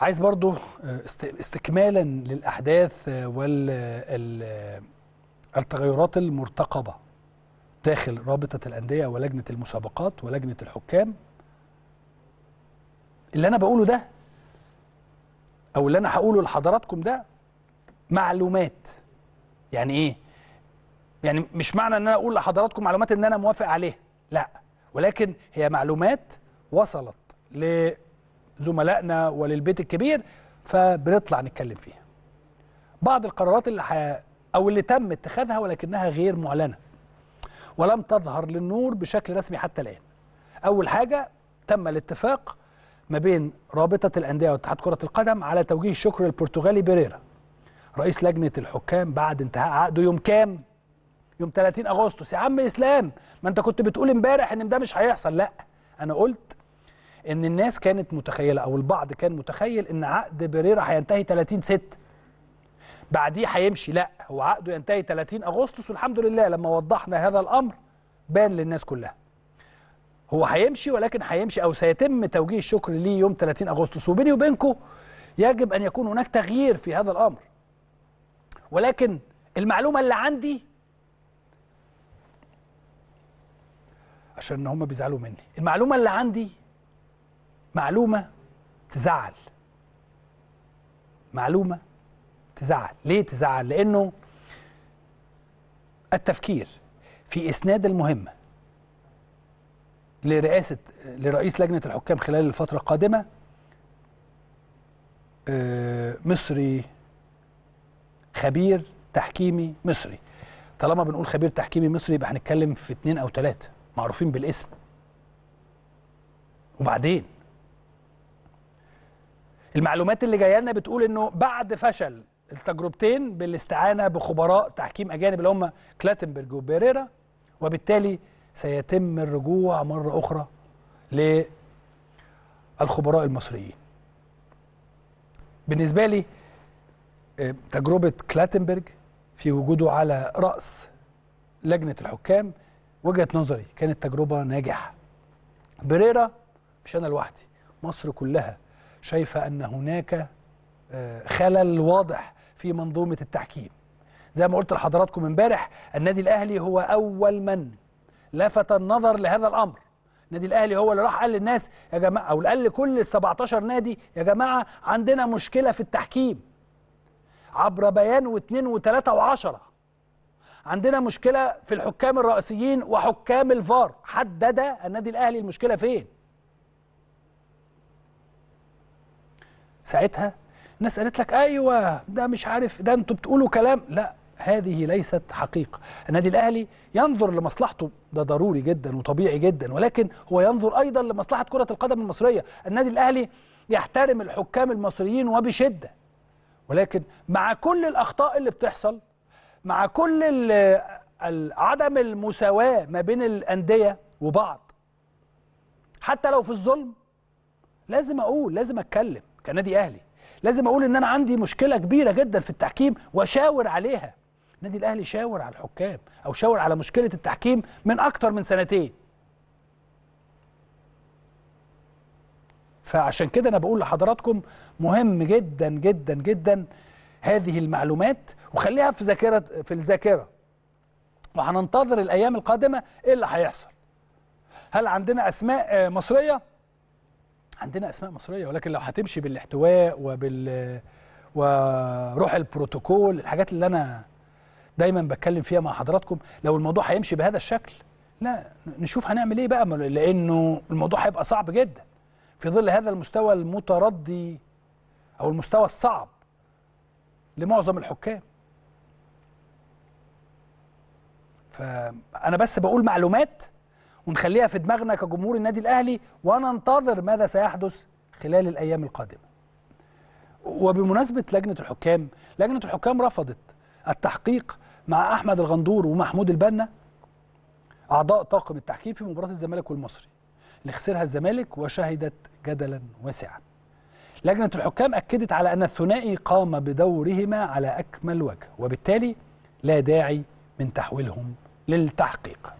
عايز برضو آه، استكمالا للاحداث آه، والتغيرات المرتقبه داخل رابطه الانديه ولجنه المسابقات ولجنه الحكام اللي انا بقوله ده او اللي انا هقوله لحضراتكم ده معلومات يعني ايه يعني مش معنى ان انا اقول لحضراتكم معلومات ان انا موافق عليها لا ولكن هي معلومات وصلت ل زملائنا وللبيت الكبير فبنطلع نتكلم فيها بعض القرارات اللي ح... او اللي تم اتخاذها ولكنها غير معلنه ولم تظهر للنور بشكل رسمي حتى الان اول حاجه تم الاتفاق ما بين رابطه الانديه واتحاد كره القدم على توجيه شكر البرتغالي بيريرا رئيس لجنه الحكام بعد انتهاء عقده يوم كام يوم 30 اغسطس يا عم اسلام ما انت كنت بتقول امبارح ان ده مش هيحصل لا انا قلت ان الناس كانت متخيله او البعض كان متخيل ان عقد بيريرا هينتهي 30 6 بعديه هيمشي لا هو عقده ينتهي 30 اغسطس والحمد لله لما وضحنا هذا الامر بان للناس كلها هو هيمشي ولكن هيمشي او سيتم توجيه الشكر ليه يوم 30 اغسطس وبيني وبينكم يجب ان يكون هناك تغيير في هذا الامر ولكن المعلومه اللي عندي عشان هم بيزعلوا مني المعلومه اللي عندي معلومه تزعل معلومه تزعل ليه تزعل لانه التفكير في اسناد المهمه لرئاسه لرئيس لجنه الحكام خلال الفتره القادمه آه، مصري خبير تحكيمي مصري طالما بنقول خبير تحكيمي مصري يبقى هنتكلم في اتنين او تلاته معروفين بالاسم وبعدين المعلومات اللي جايه لنا بتقول انه بعد فشل التجربتين بالاستعانه بخبراء تحكيم اجانب اللي هم كلاتنبرج وبيريرا وبالتالي سيتم الرجوع مره اخرى للخبراء المصريين. بالنسبه لي آه، تجربه كلاتنبرج في وجوده على راس لجنه الحكام وجهه نظري كانت تجربه ناجحه. بيريرا مش انا لوحدي مصر كلها شايفه ان هناك آه، خلل واضح في منظومه التحكيم زي ما قلت لحضراتكم امبارح النادي الاهلي هو اول من لفت النظر لهذا الامر النادي الاهلي هو اللي راح قال للناس يا جماعه او قال لكل ال 17 نادي يا جماعه عندنا مشكله في التحكيم عبر بيان واثنين وثلاثه وعشره عندنا مشكله في الحكام الرئيسيين وحكام الفار حدد النادي الاهلي المشكله فين ساعتها الناس قالت لك ايوه ده مش عارف ده انتوا بتقولوا كلام لا هذه ليست حقيقة النادي الأهلي ينظر لمصلحته ده ضروري جدا وطبيعي جدا ولكن هو ينظر أيضا لمصلحة كرة القدم المصرية النادي الأهلي يحترم الحكام المصريين وبشدة ولكن مع كل الأخطاء اللي بتحصل مع كل عدم المساواة ما بين الأندية وبعض حتى لو في الظلم لازم أقول لازم أتكلم كنادي اهلي لازم اقول ان انا عندي مشكله كبيره جدا في التحكيم واشاور عليها النادي الاهلي شاور على الحكام او شاور على مشكله التحكيم من اكتر من سنتين فعشان كده انا بقول لحضراتكم مهم جدا جدا جدا هذه المعلومات وخليها في ذاكره في الذاكره وهننتظر الايام القادمه ايه اللي هيحصل هل عندنا اسماء مصريه عندنا اسماء مصريه ولكن لو هتمشي بالاحتواء وبال وروح البروتوكول الحاجات اللي انا دايما بتكلم فيها مع حضراتكم لو الموضوع هيمشي بهذا الشكل لا نشوف هنعمل ايه بقى لانه الموضوع هيبقى صعب جدا في ظل هذا المستوى المتردي او المستوى الصعب لمعظم الحكام فانا بس بقول معلومات ونخليها في دماغنا كجمهور النادي الاهلي وننتظر ماذا سيحدث خلال الايام القادمه. وبمناسبه لجنه الحكام، لجنه الحكام رفضت التحقيق مع احمد الغندور ومحمود البنا اعضاء طاقم التحكيم في مباراه الزمالك والمصري اللي خسرها الزمالك وشهدت جدلا واسعا. لجنه الحكام اكدت على ان الثنائي قام بدورهما على اكمل وجه وبالتالي لا داعي من تحويلهم للتحقيق.